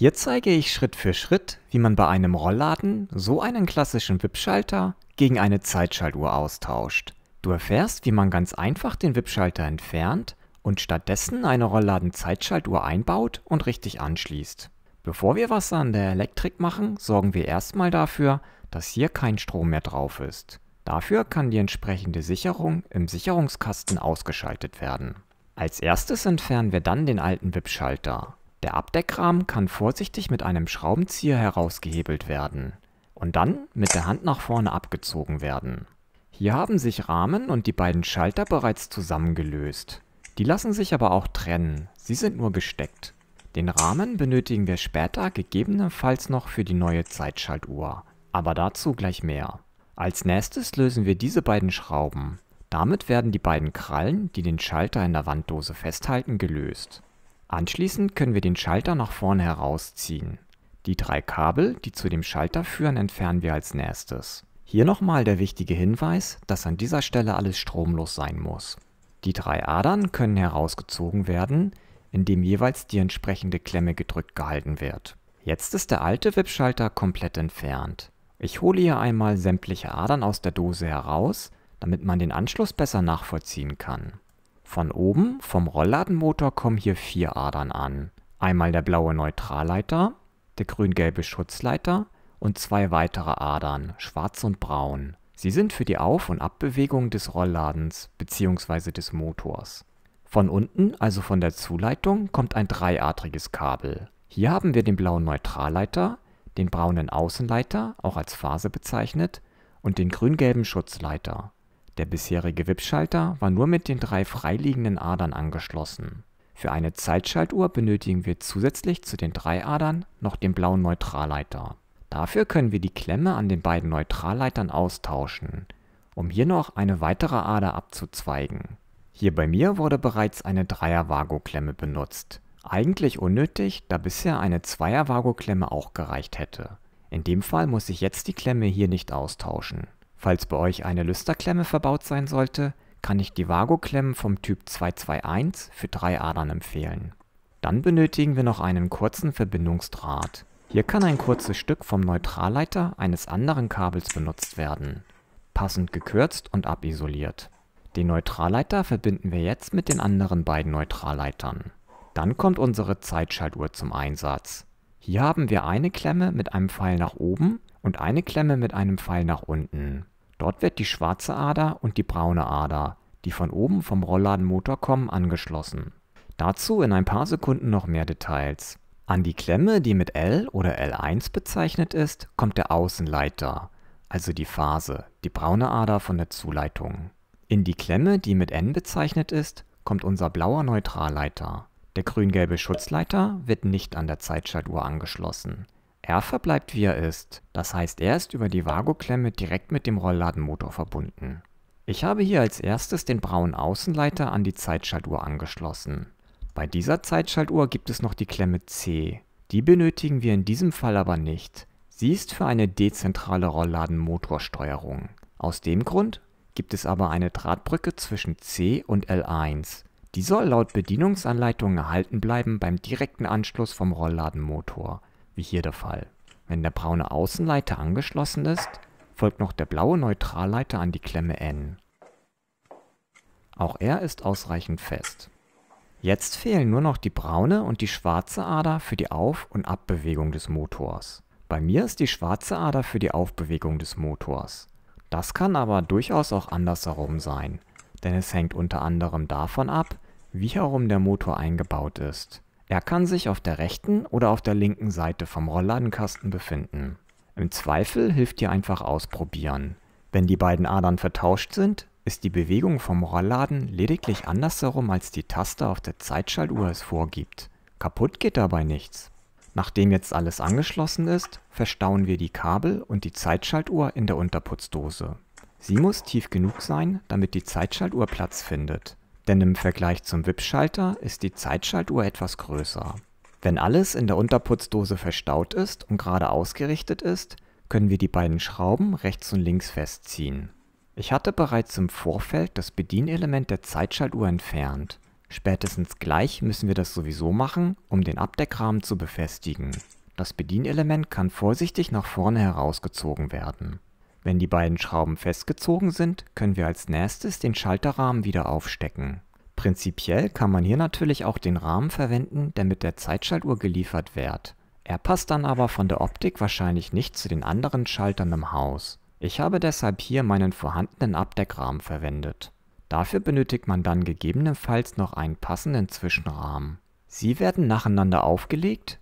Hier zeige ich Schritt für Schritt, wie man bei einem Rollladen so einen klassischen WIP-Schalter gegen eine Zeitschaltuhr austauscht. Du erfährst, wie man ganz einfach den WIP-Schalter entfernt und stattdessen eine Rollladen-Zeitschaltuhr einbaut und richtig anschließt. Bevor wir Wasser an der Elektrik machen, sorgen wir erstmal dafür, dass hier kein Strom mehr drauf ist. Dafür kann die entsprechende Sicherung im Sicherungskasten ausgeschaltet werden. Als erstes entfernen wir dann den alten WIP-Schalter. Der Abdeckrahmen kann vorsichtig mit einem Schraubenzieher herausgehebelt werden und dann mit der Hand nach vorne abgezogen werden. Hier haben sich Rahmen und die beiden Schalter bereits zusammengelöst. Die lassen sich aber auch trennen, sie sind nur gesteckt. Den Rahmen benötigen wir später gegebenenfalls noch für die neue Zeitschaltuhr, aber dazu gleich mehr. Als nächstes lösen wir diese beiden Schrauben. Damit werden die beiden Krallen, die den Schalter in der Wanddose festhalten, gelöst. Anschließend können wir den Schalter nach vorne herausziehen. Die drei Kabel, die zu dem Schalter führen, entfernen wir als nächstes. Hier nochmal der wichtige Hinweis, dass an dieser Stelle alles stromlos sein muss. Die drei Adern können herausgezogen werden, indem jeweils die entsprechende Klemme gedrückt gehalten wird. Jetzt ist der alte WIP-Schalter komplett entfernt. Ich hole hier einmal sämtliche Adern aus der Dose heraus, damit man den Anschluss besser nachvollziehen kann. Von oben, vom Rollladenmotor, kommen hier vier Adern an. Einmal der blaue Neutralleiter, der grün-gelbe Schutzleiter und zwei weitere Adern, schwarz und braun. Sie sind für die Auf- und Abbewegung des Rollladens bzw. des Motors. Von unten, also von der Zuleitung, kommt ein dreiadriges Kabel. Hier haben wir den blauen Neutralleiter, den braunen Außenleiter, auch als Phase bezeichnet, und den grün-gelben Schutzleiter. Der bisherige Wippschalter war nur mit den drei freiliegenden Adern angeschlossen. Für eine Zeitschaltuhr benötigen wir zusätzlich zu den drei Adern noch den blauen Neutralleiter. Dafür können wir die Klemme an den beiden Neutralleitern austauschen, um hier noch eine weitere Ader abzuzweigen. Hier bei mir wurde bereits eine 3er Vago-Klemme benutzt. Eigentlich unnötig, da bisher eine 2er Vago-Klemme auch gereicht hätte. In dem Fall muss ich jetzt die Klemme hier nicht austauschen. Falls bei euch eine Lüsterklemme verbaut sein sollte, kann ich die Vago-Klemmen vom Typ 221 für drei Adern empfehlen. Dann benötigen wir noch einen kurzen Verbindungsdraht. Hier kann ein kurzes Stück vom Neutralleiter eines anderen Kabels benutzt werden, passend gekürzt und abisoliert. Den Neutralleiter verbinden wir jetzt mit den anderen beiden Neutralleitern. Dann kommt unsere Zeitschaltuhr zum Einsatz. Hier haben wir eine Klemme mit einem Pfeil nach oben und eine Klemme mit einem Pfeil nach unten. Dort wird die schwarze Ader und die braune Ader, die von oben vom Rollladenmotor kommen, angeschlossen. Dazu in ein paar Sekunden noch mehr Details. An die Klemme, die mit L oder L1 bezeichnet ist, kommt der Außenleiter, also die Phase, die braune Ader von der Zuleitung. In die Klemme, die mit N bezeichnet ist, kommt unser blauer Neutralleiter. Der grün-gelbe Schutzleiter wird nicht an der Zeitschaltuhr angeschlossen. R verbleibt wie er ist, das heißt er ist über die Vago-Klemme direkt mit dem Rollladenmotor verbunden. Ich habe hier als erstes den braunen Außenleiter an die Zeitschaltuhr angeschlossen. Bei dieser Zeitschaltuhr gibt es noch die Klemme C. Die benötigen wir in diesem Fall aber nicht. Sie ist für eine dezentrale Rollladenmotorsteuerung. Aus dem Grund gibt es aber eine Drahtbrücke zwischen C und L1. Die soll laut Bedienungsanleitung erhalten bleiben beim direkten Anschluss vom Rollladenmotor wie hier der Fall. Wenn der braune Außenleiter angeschlossen ist, folgt noch der blaue Neutralleiter an die Klemme N. Auch er ist ausreichend fest. Jetzt fehlen nur noch die braune und die schwarze Ader für die Auf- und Abbewegung des Motors. Bei mir ist die schwarze Ader für die Aufbewegung des Motors. Das kann aber durchaus auch andersherum sein, denn es hängt unter anderem davon ab, wie herum der Motor eingebaut ist. Er kann sich auf der rechten oder auf der linken Seite vom Rollladenkasten befinden. Im Zweifel hilft dir einfach ausprobieren. Wenn die beiden Adern vertauscht sind, ist die Bewegung vom Rollladen lediglich andersherum als die Taste auf der Zeitschaltuhr es vorgibt. Kaputt geht dabei nichts. Nachdem jetzt alles angeschlossen ist, verstauen wir die Kabel und die Zeitschaltuhr in der Unterputzdose. Sie muss tief genug sein, damit die Zeitschaltuhr Platz findet denn im Vergleich zum WIP-Schalter ist die Zeitschaltuhr etwas größer. Wenn alles in der Unterputzdose verstaut ist und gerade ausgerichtet ist, können wir die beiden Schrauben rechts und links festziehen. Ich hatte bereits im Vorfeld das Bedienelement der Zeitschaltuhr entfernt. Spätestens gleich müssen wir das sowieso machen, um den Abdeckrahmen zu befestigen. Das Bedienelement kann vorsichtig nach vorne herausgezogen werden. Wenn die beiden Schrauben festgezogen sind, können wir als nächstes den Schalterrahmen wieder aufstecken. Prinzipiell kann man hier natürlich auch den Rahmen verwenden, der mit der Zeitschaltuhr geliefert wird. Er passt dann aber von der Optik wahrscheinlich nicht zu den anderen Schaltern im Haus. Ich habe deshalb hier meinen vorhandenen Abdeckrahmen verwendet. Dafür benötigt man dann gegebenenfalls noch einen passenden Zwischenrahmen. Sie werden nacheinander aufgelegt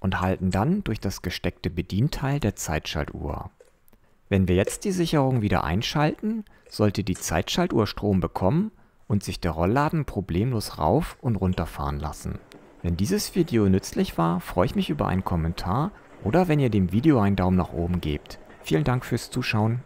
und halten dann durch das gesteckte Bedienteil der Zeitschaltuhr. Wenn wir jetzt die Sicherung wieder einschalten, sollte die Zeitschaltuhr Strom bekommen und sich der Rollladen problemlos rauf und runter fahren lassen. Wenn dieses Video nützlich war, freue ich mich über einen Kommentar oder wenn ihr dem Video einen Daumen nach oben gebt. Vielen Dank fürs Zuschauen.